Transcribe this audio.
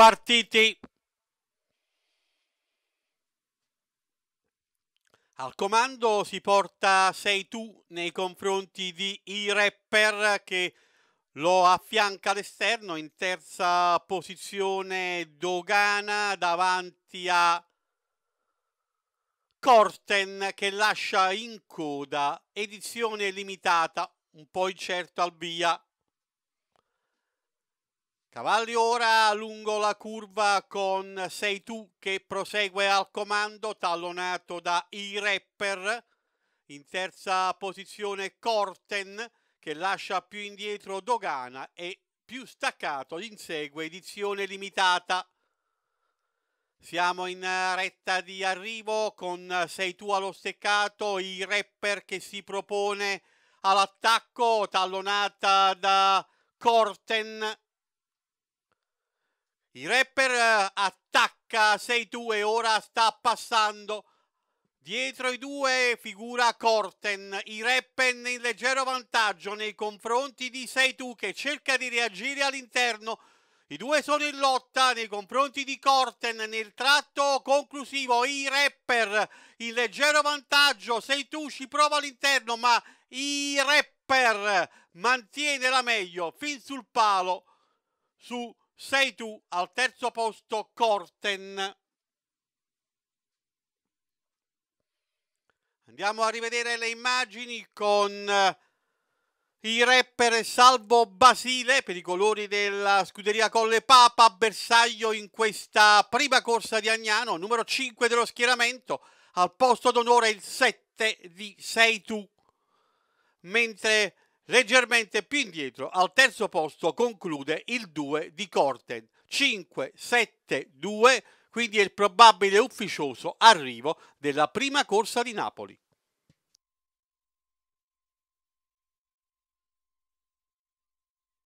partiti. Al comando si porta Sei tu nei confronti di I Rapper che lo affianca all'esterno in terza posizione Dogana davanti a Corten che lascia in coda edizione limitata un po' incerto al via Cavalli ora lungo la curva con Sei tu che prosegue al comando, tallonato da I Rapper. In terza posizione Corten che lascia più indietro Dogana e più staccato insegue edizione limitata. Siamo in eh, retta di arrivo con Sei tu allo steccato, I Rapper che si propone all'attacco, tallonata da Corten il rapper eh, attacca 6-2, ora sta passando. Dietro i due figura Corten, i Reppen in leggero vantaggio nei confronti di Sei Tu che cerca di reagire all'interno. I due sono in lotta nei confronti di Corten nel tratto conclusivo. I Rapper in leggero vantaggio. Sei Tu ci prova all'interno, ma i Rapper mantiene la meglio fin sul palo su sei tu al terzo posto Corten. Andiamo a rivedere le immagini con eh, i rapper Salvo Basile per i colori della scuderia Colle Papa, bersaglio in questa prima corsa di Agnano, numero 5 dello schieramento, al posto d'onore il 7 di Sei Tu, mentre Leggermente più indietro, al terzo posto, conclude il 2 di Corten, 5, 7, 2, quindi è il probabile ufficioso arrivo della prima corsa di Napoli.